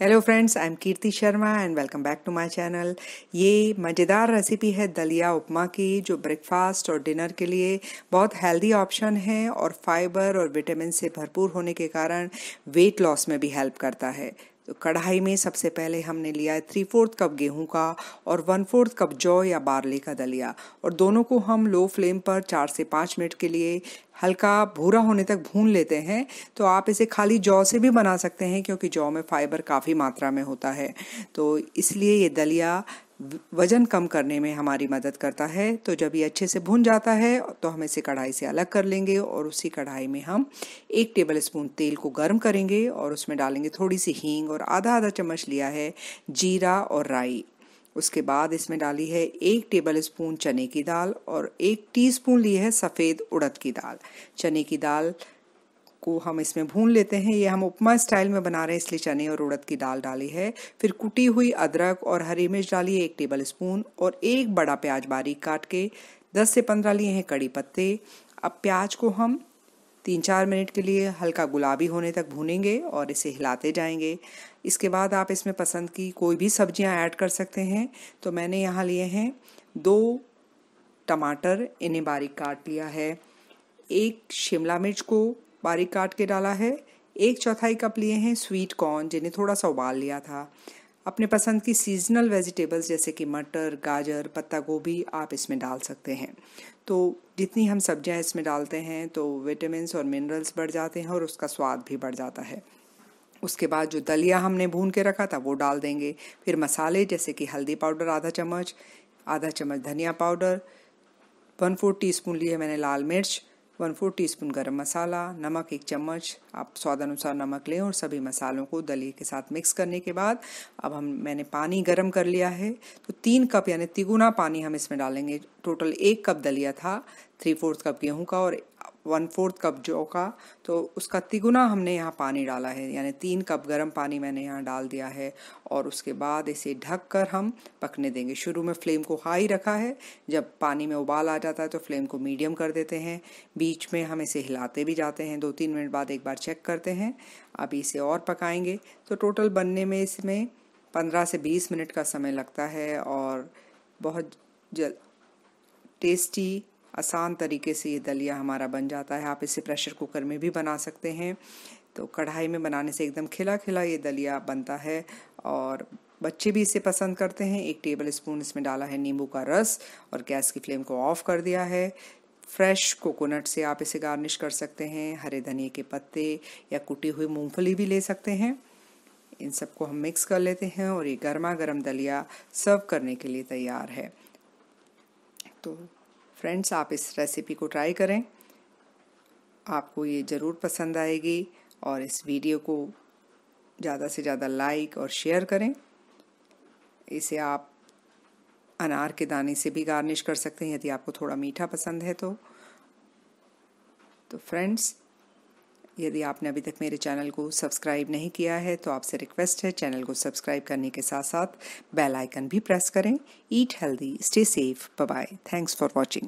hello friends I am Kirti Sharma and welcome back to my channel ये मज़ेदार recipe है दलिया उपमा की जो ब्रेकफास्ट और डिनर के लिए बहुत हेल्दी ऑप्शन है और फाइबर और विटामिन से भरपूर होने के कारण वेट लॉस में भी हेल्प करता है तो कढ़ाई में सबसे पहले हमने लिया है थ्री फोर्थ कप गेहूं का और वन फोर्थ कप जौ या बारले का दलिया और दोनों को हम लो फ्लेम पर चार से पाँच मिनट के लिए हल्का भूरा होने तक भून लेते हैं तो आप इसे खाली जौ से भी बना सकते हैं क्योंकि जौ में फाइबर काफ़ी मात्रा में होता है तो इसलिए ये दलिया वजन कम करने में हमारी मदद करता है तो जब ये अच्छे से भुन जाता है तो हम इसे कढ़ाई से अलग कर लेंगे और उसी कढ़ाई में हम एक टेबल स्पून तेल को गर्म करेंगे और उसमें डालेंगे थोड़ी सी हींग और आधा आधा चम्मच लिया है जीरा और राई उसके बाद इसमें डाली है एक टेबल स्पून चने की दाल और एक स्पून ली है सफ़ेद उड़द की दाल चने की दाल को हम इसमें भून लेते हैं ये हम उपमा स्टाइल में बना रहे हैं इसलिए चने और उड़द की दाल डाली है फिर कुटी हुई अदरक और हरी मिर्च डाली है एक टेबल स्पून और एक बड़ा प्याज बारीक काट के दस से पंद्रह लिए हैं कड़ी पत्ते अब प्याज को हम तीन चार मिनट के लिए हल्का गुलाबी होने तक भूनेंगे और इसे हिलाते जाएंगे इसके बाद आप इसमें पसंद की कोई भी सब्जियां ऐड कर सकते हैं तो मैंने यहाँ लिए हैं दो टमाटर इन्हें बारीक काट लिया है एक शिमला मिर्च को बारीक काट के डाला है एक चौथाई कप लिए हैं स्वीट कॉर्न जिन्हें थोड़ा सा उबाल लिया था अपने पसंद की सीजनल वेजिटेबल्स जैसे कि मटर गाजर पत्ता गोभी आप इसमें डाल सकते हैं तो जितनी हम सब्जियां इसमें डालते हैं तो विटामिनस और मिनरल्स बढ़ जाते हैं और उसका स्वाद भी बढ़ जाता है उसके बाद जो दलिया हमने भून के रखा था वो डाल देंगे फिर मसाले जैसे कि हल्दी पाउडर आधा चम्मच आधा चम्मच धनिया powder one four teaspoon लिए मैंने लाल मिर्च वन फोर टी स्पून गर्म मसाला नमक एक चम्मच आप स्वाद अनुसार नमक लें और सभी मसालों को दलिए के साथ मिक्स करने के बाद अब हम मैंने पानी गर्म कर लिया है तो तीन कप यानी तिगुना पानी हम इसमें डालेंगे टोटल एक कप दलिया था थ्री फोर्थ कप गेहूँ का और वन फोर्थ कप जौ का तो उसका तिगुना हमने यहाँ पानी डाला है यानी तीन कप गर्म पानी मैंने यहाँ डाल दिया है और उसके बाद इसे ढक कर हम पकने देंगे शुरू में फ्लेम को हाई रखा है जब पानी में उबाल आ जाता है तो फ्लेम को मीडियम कर देते हैं बीच में हम इसे हिलाते भी जाते हैं दो तीन मिनट बाद एक बार चेक करते हैं अभी इसे और पकाएंगे तो टोटल बनने में इसमें पंद्रह से बीस मिनट का समय लगता है और बहुत जल टेस्टी आसान तरीके से ये दलिया हमारा बन जाता है आप इसे प्रेशर कुकर में भी बना सकते हैं तो कढ़ाई में बनाने से एकदम खिला खिला ये दलिया बनता है और बच्चे भी इसे पसंद करते हैं एक टेबल स्पून इसमें डाला है नींबू का रस और गैस की फ्लेम को ऑफ कर दिया है फ्रेश कोकोनट से आप इसे गार्निश कर सकते हैं हरे धनिए के पत्ते या कुटी हुई मूंगफली भी ले सकते हैं इन सबको हम मिक्स कर लेते हैं और ये गर्मा गर्म दलिया सर्व करने के लिए तैयार है तो फ्रेंड्स आप इस रेसिपी को ट्राई करें आपको ये ज़रूर पसंद आएगी और इस वीडियो को ज़्यादा से ज़्यादा लाइक और शेयर करें इसे आप अनार के दाने से भी गार्निश कर सकते हैं यदि आपको थोड़ा मीठा पसंद है तो तो फ्रेंड्स यदि आपने अभी तक मेरे चैनल को सब्सक्राइब नहीं किया है तो आपसे रिक्वेस्ट है चैनल को सब्सक्राइब करने के साथ साथ बेल आइकन भी प्रेस करें eat healthy stay safe bye thanks for watching